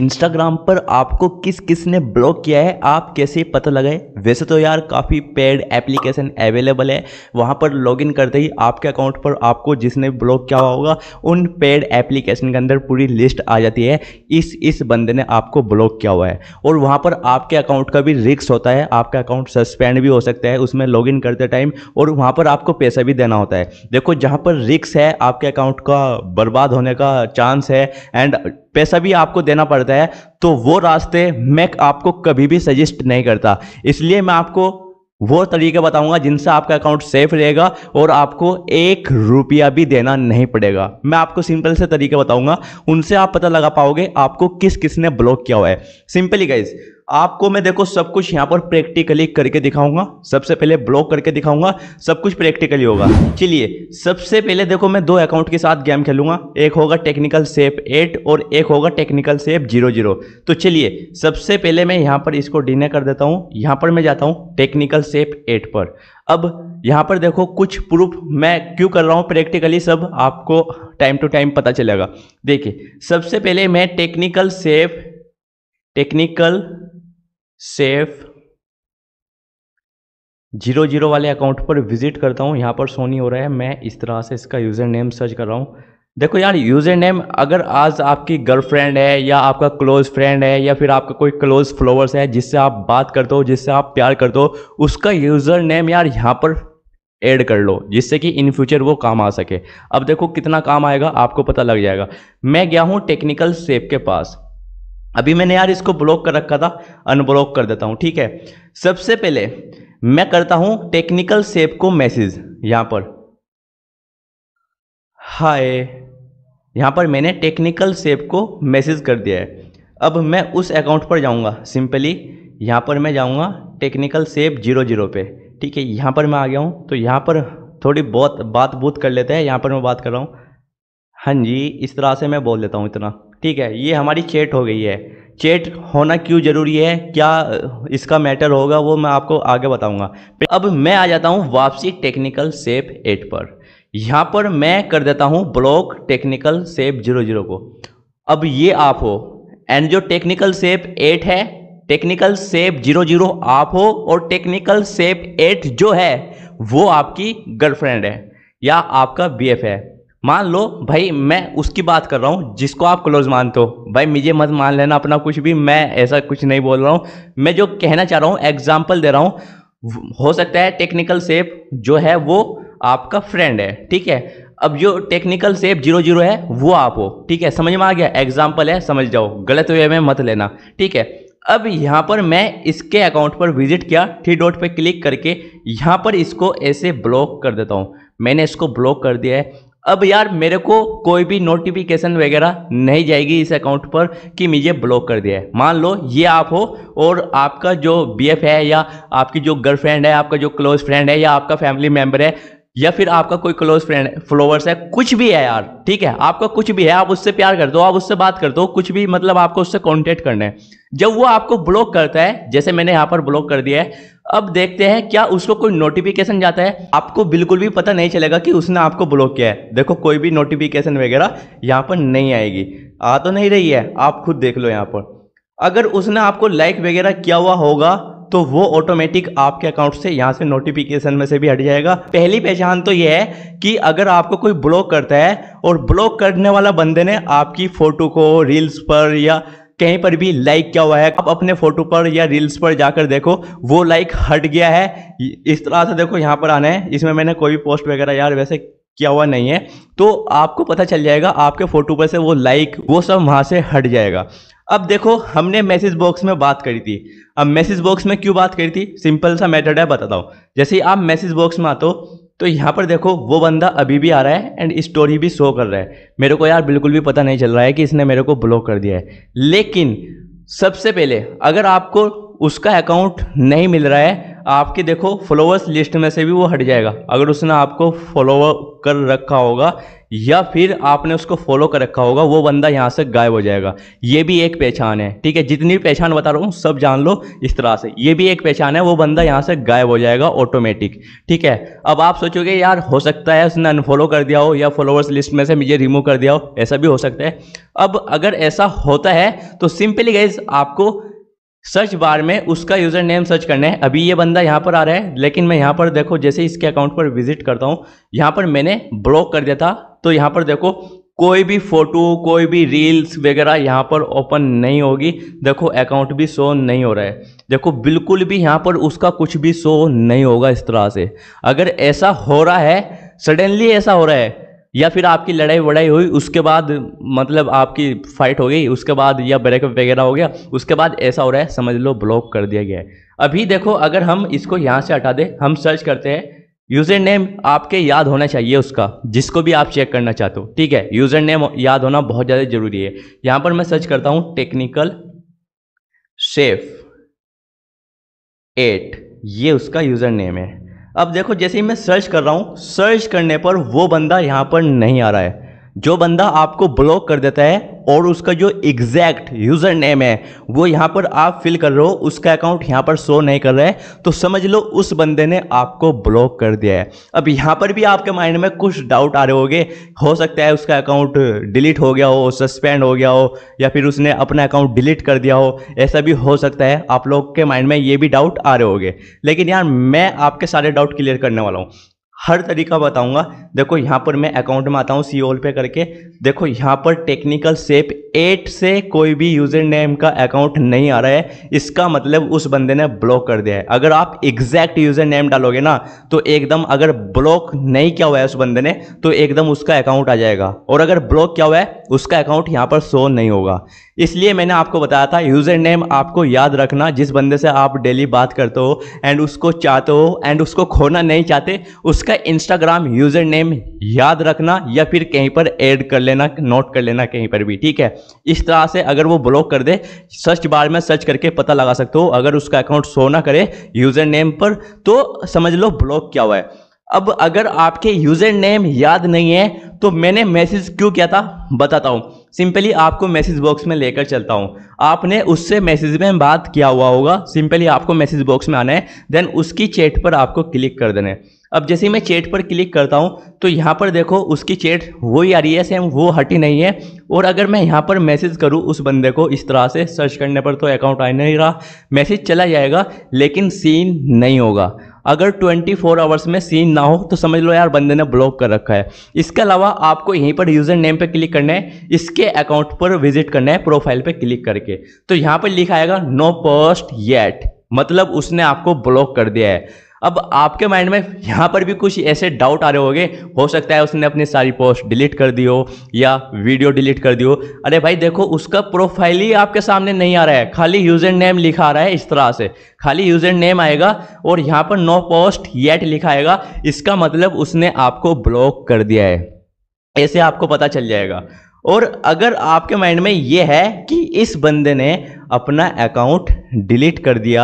Instagram पर आपको किस किस ने ब्लॉक किया है आप कैसे पता लगाए वैसे तो यार काफ़ी पेड एप्लीकेशन अवेलेबल है वहाँ पर लॉगिन करते ही आपके अकाउंट पर आपको जिसने ब्लॉक किया हुआ होगा उन पेड एप्लीकेशन के अंदर पूरी लिस्ट आ जाती है इस इस बंदे ने आपको ब्लॉक किया हुआ है और वहाँ पर आपके अकाउंट का भी रिक्स होता है आपका अकाउंट सस्पेंड भी हो सकता है उसमें लॉग करते टाइम और वहाँ पर आपको पैसा भी देना होता है देखो जहाँ पर रिक्स है आपके अकाउंट का बर्बाद होने का चांस है एंड पैसा भी आपको देना पड़ता है तो वो रास्ते मैं आपको कभी भी सजेस्ट नहीं करता इसलिए मैं आपको वो तरीका बताऊंगा जिनसे आपका अकाउंट सेफ रहेगा और आपको एक रुपया भी देना नहीं पड़ेगा मैं आपको सिंपल से तरीका बताऊंगा उनसे आप पता लगा पाओगे आपको किस किस ने ब्लॉक किया हुआ है सिंपली गाइज आपको मैं देखो सब कुछ यहाँ पर प्रैक्टिकली करके दिखाऊंगा सबसे पहले ब्लॉक करके दिखाऊंगा सब कुछ प्रैक्टिकली होगा चलिए सबसे पहले देखो मैं दो अकाउंट के साथ गेम खेलूंगा एक होगा टेक्निकल सेप एट और एक होगा टेक्निकल सेप जीरो जीरो तो चलिए सबसे पहले मैं यहाँ पर इसको डिनर कर देता हूँ यहाँ पर मैं जाता हूँ टेक्निकल सेप एट पर अब यहाँ पर देखो कुछ प्रूफ मैं क्यों कर रहा हूँ प्रैक्टिकली सब आपको टाइम टू टाइम पता चलेगा देखिए सबसे पहले मैं technical safe technical safe zero zero वाले अकाउंट पर विजिट करता हूँ यहाँ पर सोनी हो रहा है मैं इस तरह से इसका यूज़र नेम सर्च कर रहा हूँ देखो यार यूज़र नेम अगर आज आपकी गर्लफ्रेंड है या आपका क्लोज फ्रेंड है या फिर आपका कोई क्लोज फ्लोवर्स है जिससे आप बात करते हो जिससे आप प्यार करते हो उसका यूज़र नेम यार यहाँ पर ऐड कर लो जिससे कि इन फ्यूचर वो काम आ सके अब देखो कितना काम आएगा आपको पता लग जाएगा मैं गया हूँ टेक्निकल सेफ के पास अभी मैंने यार इसको ब्लॉक कर रखा था अनब्लॉक कर देता हूँ ठीक है सबसे पहले मैं करता हूँ टेक्निकल सेप को मैसेज यहाँ पर हाय यहाँ पर मैंने टेक्निकल सेप को मैसेज कर दिया है अब मैं उस अकाउंट पर जाऊँगा सिंपली यहाँ पर मैं जाऊँगा टेक्निकल सेप जीरो जीरो पे ठीक है यहाँ पर मैं आ गया हूँ तो यहाँ पर थोड़ी बहुत बात बूत कर लेते हैं यहाँ पर मैं बात कर रहा हूँ हाँ जी इस तरह से मैं बोल लेता हूँ इतना ठीक है ये हमारी चेट हो गई है चेट होना क्यों ज़रूरी है क्या इसका मैटर होगा वो मैं आपको आगे बताऊंगा अब मैं आ जाता हूँ वापसी टेक्निकल सेप एट पर यहाँ पर मैं कर देता हूँ block technical safe zero zero को अब ये आप हो एंड जो टेक्निकल सेप एट है टेक्निकल सेप जीरो जीरो आप हो और टेक्निकल सेप एट जो है वो आपकी गर्लफ्रेंड है या आपका बी है मान लो भाई मैं उसकी बात कर रहा हूँ जिसको आप क्लोज मानते हो भाई मुझे मत मान लेना अपना कुछ भी मैं ऐसा कुछ नहीं बोल रहा हूँ मैं जो कहना चाह रहा हूँ एग्जाम्पल दे रहा हूँ हो सकता है टेक्निकल सेप जो है वो आपका फ्रेंड है ठीक है अब जो टेक्निकल सेप जीरो जीरो है वो आप हो ठीक है समझ में आ गया एग्जाम्पल है समझ जाओ गलत वे में मत लेना ठीक है अब यहाँ पर मैं इसके अकाउंट पर विजिट किया थ्री डॉट पे क्लिक करके यहाँ पर इसको ऐसे ब्लॉक कर देता हूँ मैंने इसको ब्लॉक कर दिया है अब यार मेरे को कोई भी नोटिफिकेशन वगैरह नहीं जाएगी इस अकाउंट पर कि मुझे ब्लॉक कर दिया है मान लो ये आप हो और आपका जो बीएफ है या आपकी जो गर्लफ्रेंड है आपका जो क्लोज फ्रेंड है या आपका फैमिली मेम्बर है या फिर आपका कोई क्लोज फ्रेंड है फ्लोवर्स है कुछ भी है यार ठीक है आपका कुछ भी है आप उससे प्यार कर दो आप उससे बात कर दो कुछ भी मतलब आपको उससे कॉन्टेक्ट करना है जब वो आपको ब्लॉक करता है जैसे मैंने यहाँ पर ब्लॉक कर दिया है अब देखते हैं क्या उसको कोई नोटिफिकेशन जाता है आपको बिल्कुल भी पता नहीं चलेगा कि उसने आपको ब्लॉक किया है देखो कोई भी नोटिफिकेशन वगैरह यहाँ पर नहीं आएगी आ तो नहीं रही है आप खुद देख लो यहाँ पर अगर उसने आपको लाइक वगैरह किया हुआ होगा तो वो ऑटोमेटिक आपके अकाउंट से यहाँ से नोटिफिकेशन में से भी हट जाएगा पहली पहचान तो ये है कि अगर आपको कोई ब्लॉक करता है और ब्लॉक करने वाला बंदे ने आपकी फ़ोटो को रील्स पर या कहीं पर भी लाइक क्या हुआ है आप अपने फोटो पर या रील्स पर जाकर देखो वो लाइक हट गया है इस तरह से देखो यहाँ पर आना है इसमें मैंने कोई भी पोस्ट वगैरह यार वैसे किया हुआ नहीं है तो आपको पता चल जाएगा आपके फोटो पर से वो लाइक वो सब वहाँ से हट जाएगा अब देखो हमने मैसेज बॉक्स में बात करी थी अब मैसेज बॉक्स में क्यों बात करी थी सिंपल सा मेथड है बताता हूँ जैसे ही आप मैसेज बॉक्स में आते हो तो यहाँ पर देखो वो बंदा अभी भी आ रहा है एंड स्टोरी भी शो कर रहा है मेरे को यार बिल्कुल भी पता नहीं चल रहा है कि इसने मेरे को ब्लॉक कर दिया है लेकिन सबसे पहले अगर आपको उसका अकाउंट नहीं मिल रहा है आपके देखो फॉलोअर्स लिस्ट में से भी वो हट जाएगा अगर उसने आपको फॉलो कर रखा होगा या फिर आपने उसको फॉलो कर रखा होगा वो बंदा यहाँ से गायब हो जाएगा ये भी एक पहचान है ठीक है जितनी भी पहचान बता रहा हूँ सब जान लो इस तरह से ये भी एक पहचान है वो बंदा यहाँ से गायब हो जाएगा ऑटोमेटिक ठीक है अब आप सोचोगे यार हो सकता है उसने अनफॉलो कर दिया हो या फॉलोअर्स लिस्ट में से मुझे रिमूव कर दिया हो ऐसा भी हो सकता है अब अगर ऐसा होता है तो सिंपली गाइज आपको सर्च बार में उसका यूज़र नेम सर्च करना है अभी ये बंदा यहाँ पर आ रहा है लेकिन मैं यहाँ पर देखो जैसे इसके अकाउंट पर विजिट करता हूँ यहाँ पर मैंने ब्लॉक कर दिया था तो यहाँ पर देखो कोई भी फ़ोटो कोई भी रील्स वगैरह यहाँ पर ओपन नहीं होगी देखो अकाउंट भी शो नहीं हो रहा है देखो बिल्कुल भी यहाँ पर उसका कुछ भी शो नहीं होगा इस तरह से अगर ऐसा हो रहा है सडनली ऐसा हो रहा है या फिर आपकी लड़ाई वड़ाई हुई उसके बाद मतलब आपकी फाइट हो गई उसके बाद या ब्रेकअप वगैरह हो गया उसके बाद ऐसा हो रहा है समझ लो ब्लॉक कर दिया गया है अभी देखो अगर हम इसको यहाँ से हटा दें हम सर्च करते हैं यूज़र नेम आपके याद होना चाहिए उसका जिसको भी आप चेक करना चाहते हो ठीक है यूज़र नेम याद होना बहुत ज़्यादा ज़रूरी है यहाँ पर मैं सर्च करता हूँ टेक्निकल सेफ एट ये उसका यूज़र नेम है अब देखो जैसे ही मैं सर्च कर रहा हूँ सर्च करने पर वो बंदा यहाँ पर नहीं आ रहा है जो बंदा आपको ब्लॉक कर देता है और उसका जो एग्जैक्ट यूज़र नेम है वो यहाँ पर आप फिल कर रहे हो उसका अकाउंट यहाँ पर शो नहीं कर रहा है तो समझ लो उस बंदे ने आपको ब्लॉक कर दिया है अब यहाँ पर भी आपके माइंड में कुछ डाउट आ रहे होंगे हो सकता है उसका अकाउंट डिलीट हो गया हो सस्पेंड हो गया हो या फिर उसने अपना अकाउंट डिलीट कर दिया हो ऐसा भी हो सकता है आप लोग के माइंड में ये भी डाउट आ रहे होंगे लेकिन यार मैं आपके सारे डाउट क्लियर करने वाला हूँ हर तरीका बताऊंगा देखो यहाँ पर मैं अकाउंट में आता हूँ सी ओल पे करके देखो यहाँ पर टेक्निकल सेप एट से कोई भी यूज़र नेम का अकाउंट नहीं आ रहा है इसका मतलब उस बंदे ने ब्लॉक कर दिया है अगर आप एग्जैक्ट यूज़र नेम डालोगे ना तो एकदम अगर ब्लॉक नहीं किया हुआ है उस बंदे ने तो एकदम उसका अकाउंट आ जाएगा और अगर ब्लॉक किया हुआ है उसका अकाउंट यहाँ पर शो नहीं होगा इसलिए मैंने आपको बताया था यूज़र नेम आपको याद रखना जिस बंदे से आप डेली बात करते हो एंड उसको चाहते हो एंड उसको खोना नहीं चाहते उसका इंस्टाग्राम यूज़र नेम याद रखना या फिर कहीं पर ऐड कर लेना नोट कर लेना कहीं पर भी ठीक है इस तरह से अगर वो ब्लॉक कर दे सर्च बार में सर्च करके पता लगा सकते हो अगर उसका अकाउंट सो ना करे यूज़र नेम पर तो समझ लो ब्लॉक क्या हुआ है अब अगर आपके यूज़र नेम याद नहीं है तो मैंने मैसेज क्यों किया था बताता हूँ सिंपली आपको मैसेज बॉक्स में लेकर चलता हूँ आपने उससे मैसेज में बात किया हुआ होगा सिंपली आपको मैसेज बॉक्स में आना है देन उसकी चैट पर आपको क्लिक कर देना है अब जैसे मैं चैट पर क्लिक करता हूँ तो यहाँ पर देखो उसकी चैट वो ही आ रही है सेम वो हटी नहीं है और अगर मैं यहाँ पर मैसेज करूँ उस बंदे को इस तरह से सर्च करने पर तो अकाउंट आ नहीं रहा मैसेज चला जाएगा लेकिन सीन नहीं होगा अगर 24 फोर आवर्स में सीन ना हो तो समझ लो यार बंदे ने ब्लॉक कर रखा है इसके अलावा आपको यहीं पर यूज़र नेम पे क्लिक करना है इसके अकाउंट पर विजिट करना है प्रोफाइल पे क्लिक करके तो यहाँ पर लिखा आएगा नो पोस्ट येट मतलब उसने आपको ब्लॉक कर दिया है अब आपके माइंड में यहाँ पर भी कुछ ऐसे डाउट आ रहे होंगे हो सकता है उसने अपनी सारी पोस्ट डिलीट कर दी हो या वीडियो डिलीट कर दी हो अरे भाई देखो उसका प्रोफाइल ही आपके सामने नहीं आ रहा है खाली यूजर नेम लिखा आ रहा है इस तरह से खाली यूजर नेम आएगा और यहाँ पर नो पोस्ट येट लिखा आएगा इसका मतलब उसने आपको ब्लॉक कर दिया है ऐसे आपको पता चल जाएगा और अगर आपके माइंड में ये है कि इस बंदे ने अपना अकाउंट डिलीट कर दिया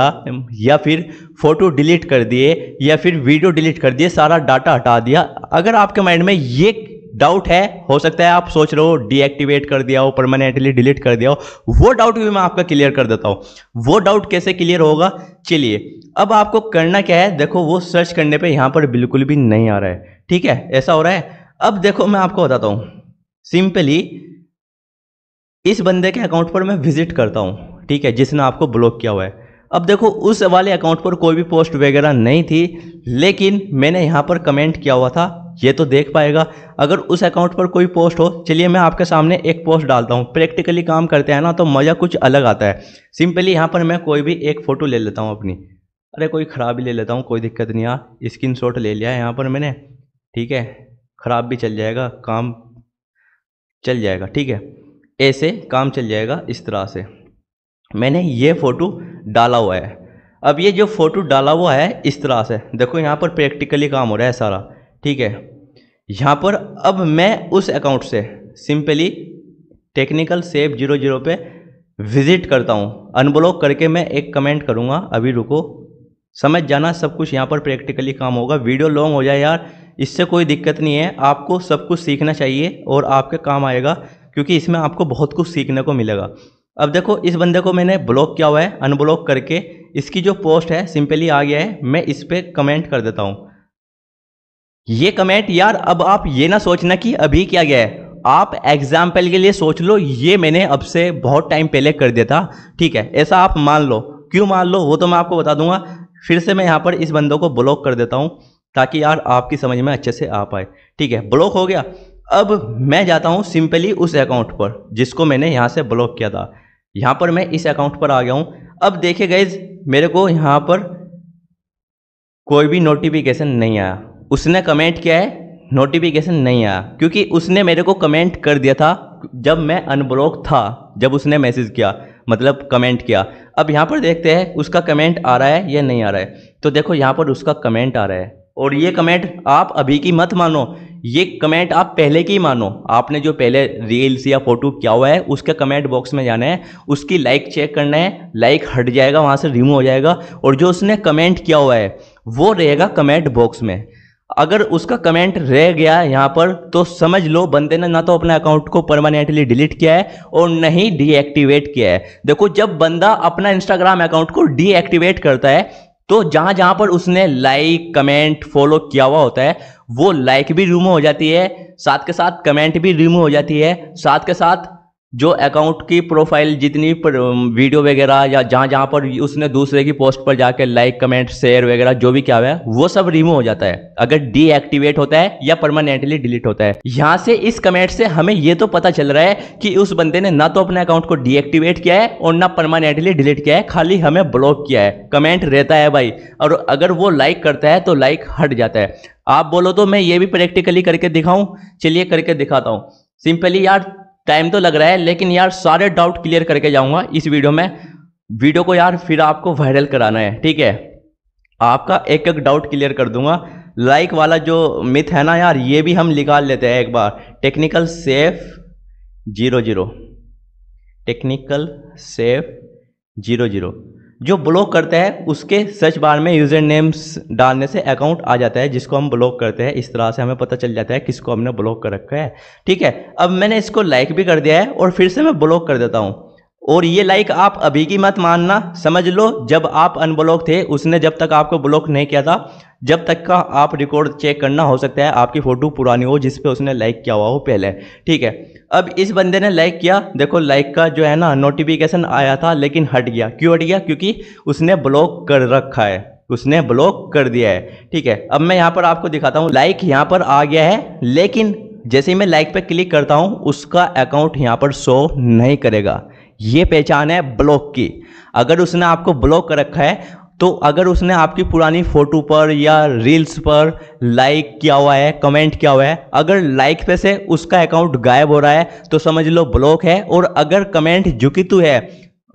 या फिर फ़ोटो डिलीट कर दिए या फिर वीडियो डिलीट कर दिए सारा डाटा हटा दिया अगर आपके माइंड में ये डाउट है हो सकता है आप सोच रहे हो डीएक्टिवेट कर दिया हो परमानेंटली डिलीट कर दिया हो वो डाउट भी मैं आपका क्लियर कर देता हूँ वो डाउट कैसे क्लियर होगा चलिए अब आपको करना क्या है देखो वो सर्च करने पे यहाँ पर बिल्कुल भी नहीं आ रहा है ठीक है ऐसा हो रहा है अब देखो मैं आपको बताता हूँ सिंपली इस बंदे के अकाउंट पर मैं विजिट करता हूँ ठीक है जिसने आपको ब्लॉक किया हुआ है अब देखो उस वाले अकाउंट पर कोई भी पोस्ट वगैरह नहीं थी लेकिन मैंने यहाँ पर कमेंट किया हुआ था ये तो देख पाएगा अगर उस अकाउंट पर कोई पोस्ट हो चलिए मैं आपके सामने एक पोस्ट डालता हूँ प्रैक्टिकली काम करते हैं ना तो मज़ा कुछ अलग आता है सिंपली यहाँ पर मैं कोई भी एक फ़ोटो ले लेता हूँ अपनी अरे कोई ख़राब ही ले लेता हूँ कोई दिक्कत नहीं यार स्क्रीन शॉट ले लिया है यहाँ पर मैंने ठीक है ख़राब भी चल जाएगा काम चल जाएगा ठीक है ऐसे काम चल जाएगा इस तरह से मैंने ये फ़ोटो डाला हुआ है अब ये जो फ़ोटो डाला हुआ है इस तरह से देखो यहाँ पर प्रैक्टिकली काम हो रहा है सारा ठीक है यहाँ पर अब मैं उस अकाउंट से simply technical safe zero zero पे विज़िट करता हूँ अनब्लॉक करके मैं एक कमेंट करूँगा अभी रुको समझ जाना सब कुछ यहाँ पर प्रैक्टिकली काम होगा वीडियो लॉन्ग हो जाए यार इससे कोई दिक्कत नहीं है आपको सब कुछ सीखना चाहिए और आपके काम आएगा क्योंकि इसमें आपको बहुत कुछ सीखने को मिलेगा अब देखो इस बंदे को मैंने ब्लॉक किया हुआ है अनब्लॉक करके इसकी जो पोस्ट है सिंपली आ गया है मैं इस पर कमेंट कर देता हूँ ये कमेंट यार अब आप ये ना सोचना कि अभी क्या गया है आप एग्जाम्पल के लिए सोच लो ये मैंने अब से बहुत टाइम पहले कर दिया था ठीक है ऐसा आप मान लो क्यों मान लो वो तो मैं आपको बता दूंगा फिर से मैं यहाँ पर इस बंदों को ब्लॉक कर देता हूँ ताकि यार आपकी समझ में अच्छे से आ पाए ठीक है ब्लॉक हो गया अब मैं जाता हूँ सिंपली उस अकाउंट पर जिसको मैंने यहाँ से ब्लॉक किया था यहाँ पर मैं इस अकाउंट पर आ गया हूँ अब देखे गए मेरे को यहाँ पर कोई भी नोटिफिकेशन नहीं आया उसने कमेंट किया है नोटिफिकेशन नहीं आया क्योंकि उसने मेरे को कमेंट कर दिया था जब मैं अनब्लॉक था जब उसने मैसेज किया मतलब कमेंट किया अब यहाँ पर देखते हैं उसका कमेंट आ रहा है या नहीं आ रहा है तो देखो यहाँ पर उसका कमेंट आ रहा है और ये कमेंट आप अभी की मत मानो ये कमेंट आप पहले की मानो आपने जो पहले रील्स या फोटो किया हुआ है उसका कमेंट बॉक्स में जाना है उसकी लाइक चेक करना है लाइक हट जाएगा वहाँ से रिमूव हो जाएगा और जो उसने कमेंट किया हुआ है वो रहेगा कमेंट बॉक्स में अगर उसका कमेंट रह गया यहाँ पर तो समझ लो बंदे ने ना तो अपने अकाउंट को परमानेंटली डिलीट किया है और ना ही डीएक्टिवेट किया है देखो जब बंदा अपना इंस्टाग्राम अकाउंट को डीएक्टिवेट करता है तो जहां जहां पर उसने लाइक कमेंट फॉलो किया हुआ होता है वो लाइक भी रिमूव हो जाती है साथ के साथ कमेंट भी रिमूव हो जाती है साथ के साथ जो अकाउंट की प्रोफाइल जितनी पर वीडियो um, वगैरह या जहाँ जहाँ पर उसने दूसरे की पोस्ट पर जाकर लाइक कमेंट शेयर वगैरह जो भी क्या हुआ है वो सब रिमूव हो जाता है अगर डीएक्टिवेट होता है या परमानेंटली डिलीट होता है यहाँ से इस कमेंट से हमें ये तो पता चल रहा है कि उस बंदे ने ना तो अपने अकाउंट को डीएक्टिवेट किया है और ना परमानेंटली डिलीट किया है खाली हमें ब्लॉक किया है कमेंट रहता है भाई और अगर वो लाइक करता है तो लाइक हट जाता है आप बोलो तो मैं ये भी प्रैक्टिकली करके दिखाऊं चलिए करके दिखाता हूं सिंपली यार टाइम तो लग रहा है लेकिन यार सारे डाउट क्लियर करके जाऊंगा इस वीडियो में वीडियो को यार फिर आपको वायरल कराना है ठीक है आपका एक एक डाउट क्लियर कर दूंगा लाइक वाला जो मिथ है ना यार ये भी हम निकाल लेते हैं एक बार technical safe zero zero technical safe zero zero जो ब्लॉक करता है उसके सर्च बार में यूज़र नेम्स डालने से अकाउंट आ जाता है जिसको हम ब्लॉक करते हैं इस तरह से हमें पता चल जाता है किसको हमने ब्लॉक कर रखा है ठीक है अब मैंने इसको लाइक भी कर दिया है और फिर से मैं ब्लॉक कर देता हूँ और ये लाइक आप अभी की मत मानना समझ लो जब आप अनब्लॉक थे उसने जब तक आपको ब्लॉक नहीं किया था जब तक का आप रिकॉर्ड चेक करना हो सकता है आपकी फ़ोटो पुरानी हो जिस पे उसने लाइक किया हुआ हो पहले ठीक है अब इस बंदे ने लाइक किया देखो लाइक का जो है ना नोटिफिकेशन आया था लेकिन हट गया क्यों हट गया क्योंकि उसने ब्लॉक कर रखा है उसने ब्लॉक कर दिया है ठीक है अब मैं यहाँ पर आपको दिखाता हूँ लाइक यहाँ पर आ गया है लेकिन जैसे ही मैं लाइक पर क्लिक करता हूँ उसका अकाउंट यहाँ पर शो नहीं करेगा ये पहचान है ब्लॉक की अगर उसने आपको ब्लॉक कर रखा है तो अगर उसने आपकी पुरानी फ़ोटो पर या रील्स पर लाइक किया हुआ है कमेंट किया हुआ है अगर लाइक पे से उसका अकाउंट गायब हो रहा है तो समझ लो ब्लॉक है और अगर कमेंट झुकितु है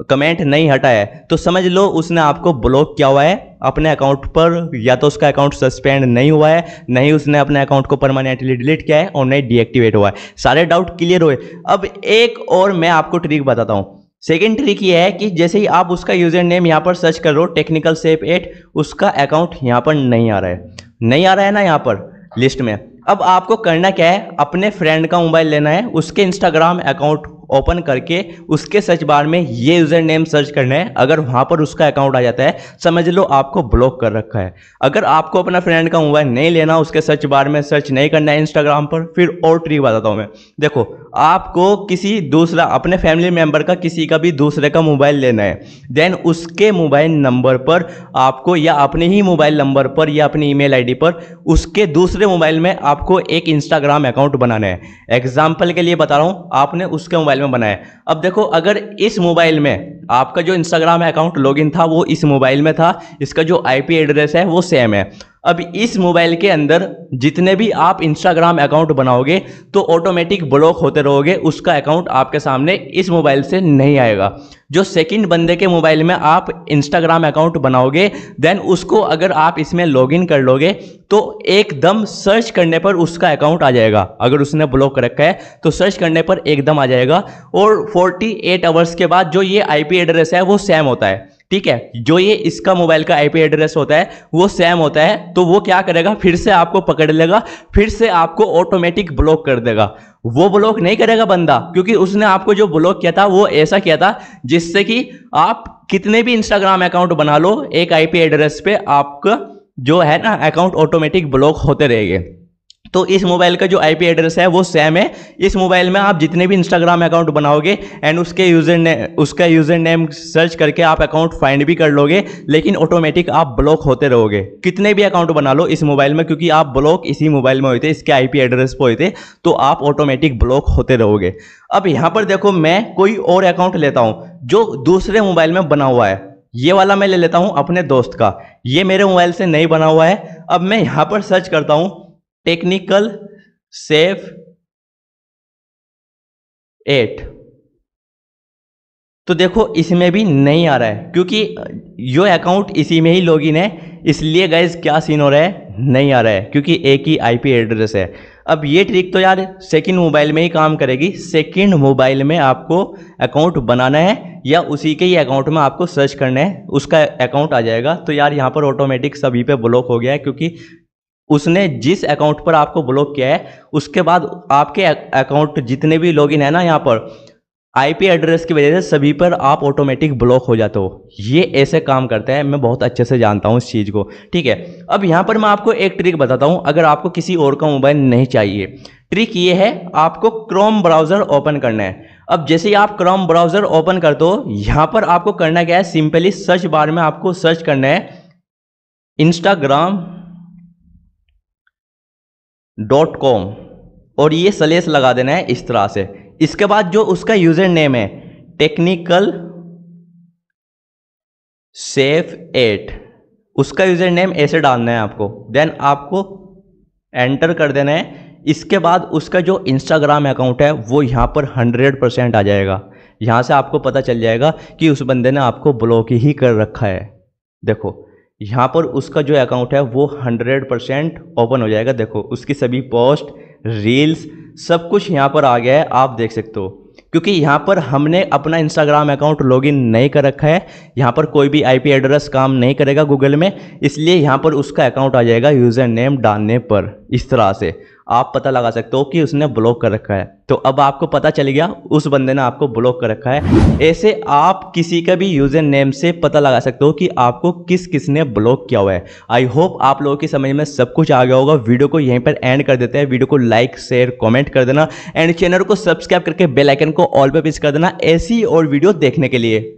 कमेंट नहीं हटाया है तो समझ लो उसने आपको ब्लॉक किया हुआ है अपने अकाउंट पर या तो उसका अकाउंट सस्पेंड नहीं हुआ है नहीं उसने अपने अकाउंट को परमानेंटली डिलीट किया है और नहीं डीएक्टिवेट हुआ है सारे डाउट क्लियर हुए अब एक और मैं आपको ट्रिक बताता हूँ सेकेंड ट्रिक ये है कि जैसे ही आप उसका यूज़र नेम यहाँ पर सर्च कर रहे हो टेक्निकल सेप एट उसका अकाउंट यहाँ पर नहीं आ रहा है नहीं आ रहा है ना यहाँ पर लिस्ट में अब आपको करना क्या है अपने फ्रेंड का मोबाइल लेना है उसके इंस्टाग्राम अकाउंट ओपन करके उसके सर्च बार में ये यूज़र नेम सर्च करना है अगर वहां पर उसका अकाउंट आ जाता है समझ लो आपको ब्लॉक कर रखा है अगर आपको अपना फ्रेंड का मोबाइल नहीं लेना उसके सर्च बार में सर्च नहीं करना है इंस्टाग्राम पर फिर और ट्रिक बताता हूँ मैं देखो आपको किसी दूसरा अपने फैमिली मेम्बर का किसी का भी दूसरे का मोबाइल लेना है देन उसके मोबाइल नंबर पर आपको या अपने ही मोबाइल नंबर पर या अपनी ईमेल आईडी पर उसके दूसरे मोबाइल में आपको एक इंस्टाग्राम अकाउंट बनाना है एग्जाम्पल के लिए बता रहा हूँ आपने उसके मोबाइल में बनाया अब देखो अगर इस मोबाइल में आपका जो इंस्टाग्राम अकाउंट लॉग था वो इस मोबाइल में था इसका जो आई एड्रेस है वो सेम है अब इस मोबाइल के अंदर जितने भी आप इंस्टाग्राम अकाउंट बनाओगे तो ऑटोमेटिक ब्लॉक होते रहोगे उसका अकाउंट आपके सामने इस मोबाइल से नहीं आएगा जो सेकंड बंदे के मोबाइल में आप इंस्टाग्राम अकाउंट बनाओगे देन उसको अगर आप इसमें लॉगिन कर लोगे तो एकदम सर्च करने पर उसका अकाउंट आ जाएगा अगर उसने ब्लॉक कर रखा है तो सर्च करने पर एकदम आ जाएगा और 48 आवर्स के बाद जो ये आईपी एड्रेस है वो सेम होता है ठीक है जो ये इसका मोबाइल का आईपी एड्रेस होता है वो सेम होता है तो वो क्या करेगा फिर से आपको पकड़ लेगा फिर से आपको ऑटोमेटिक ब्लॉक कर देगा वो ब्लॉक नहीं करेगा बंदा क्योंकि उसने आपको जो ब्लॉक किया था वो ऐसा किया था जिससे कि आप कितने भी इंस्टाग्राम अकाउंट बना लो एक आईपी एड्रेस पे आपका जो है ना अकाउंट ऑटोमेटिक ब्लॉक होते रहेंगे तो इस मोबाइल का जो आईपी एड्रेस है वो सेम है इस मोबाइल में आप जितने भी इंस्टाग्राम अकाउंट बनाओगे एंड उसके यूज़र ने उसका यूज़र नेम सर्च करके आप अकाउंट फाइंड भी कर लोगे लेकिन ऑटोमेटिक आप ब्लॉक होते रहोगे कितने भी अकाउंट बना लो इस मोबाइल में क्योंकि आप ब्लॉक इसी मोबाइल में होते इसके आई एड्रेस पर होते तो आप ऑटोमेटिक ब्लॉक होते रहोगे अब यहाँ पर देखो मैं कोई और अकाउंट लेता हूँ जो दूसरे मोबाइल में बना हुआ है ये वाला मैं ले लेता हूँ अपने दोस्त का ये मेरे मोबाइल से नहीं बना हुआ है अब मैं यहाँ पर सर्च करता हूँ टेक्निकल सेफ एट तो देखो इसमें भी नहीं आ रहा है क्योंकि यो अकाउंट इसी में ही लॉगिन है इसलिए गाइज क्या सीन हो रहा है नहीं आ रहा है क्योंकि एक ही आईपी एड्रेस है अब ये ट्रिक तो यार सेकंड मोबाइल में ही काम करेगी सेकंड मोबाइल में आपको अकाउंट बनाना है या उसी के ही अकाउंट में आपको सर्च करना है उसका अकाउंट आ जाएगा तो यार यहाँ पर ऑटोमेटिक सभी पे ब्लॉक हो गया है क्योंकि उसने जिस अकाउंट पर आपको ब्लॉक किया है उसके बाद आपके अकाउंट जितने भी लॉग इन है ना यहाँ पर आईपी एड्रेस की वजह से सभी पर आप ऑटोमेटिक ब्लॉक हो जाते हो ये ऐसे काम करते हैं मैं बहुत अच्छे से जानता हूँ इस चीज़ को ठीक है अब यहाँ पर मैं आपको एक ट्रिक बताता हूँ अगर आपको किसी और का मोबाइल नहीं चाहिए ट्रिक ये है आपको क्रोम ब्राउज़र ओपन करना है अब जैसे ही आप क्रोम ब्राउज़र ओपन कर दो यहाँ पर आपको करना क्या है सिंपली सर्च बार में आपको सर्च करना है इंस्टाग्राम डॉट कॉम और ये स्लेस लगा देना है इस तरह से इसके बाद जो उसका यूज़र नेम है टेक्निकल सेफ एट उसका यूज़र नेम ऐसे डालना है आपको देन आपको एंटर कर देना है इसके बाद उसका जो इंस्टाग्राम अकाउंट है वो यहाँ पर हंड्रेड परसेंट आ जाएगा यहाँ से आपको पता चल जाएगा कि उस बंदे ने आपको ब्लॉक ही कर रखा है देखो यहाँ पर उसका जो अकाउंट है वो हंड्रेड परसेंट ओपन हो जाएगा देखो उसकी सभी पोस्ट रील्स सब कुछ यहाँ पर आ गया है आप देख सकते हो क्योंकि यहाँ पर हमने अपना इंस्टाग्राम अकाउंट लॉगिन नहीं कर रखा है यहाँ पर कोई भी आईपी एड्रेस काम नहीं करेगा गूगल में इसलिए यहाँ पर उसका अकाउंट आ जाएगा यूज़र नेम डालने पर इस तरह से आप पता लगा सकते हो कि उसने ब्लॉक कर रखा है तो अब आपको पता चल गया उस बंदे ने आपको ब्लॉक कर रखा है ऐसे आप किसी का भी यूज़र नेम से पता लगा सकते हो कि आपको किस किस ने ब्लॉक किया हुआ है आई होप आप लोगों की समझ में सब कुछ आ गया होगा वीडियो को यहीं पर एंड कर देते हैं वीडियो को लाइक शेयर कॉमेंट कर देना एंड चैनल को सब्सक्राइब करके बेलाइकन को ऑल पर प्रेस कर देना ऐसी और वीडियो देखने के लिए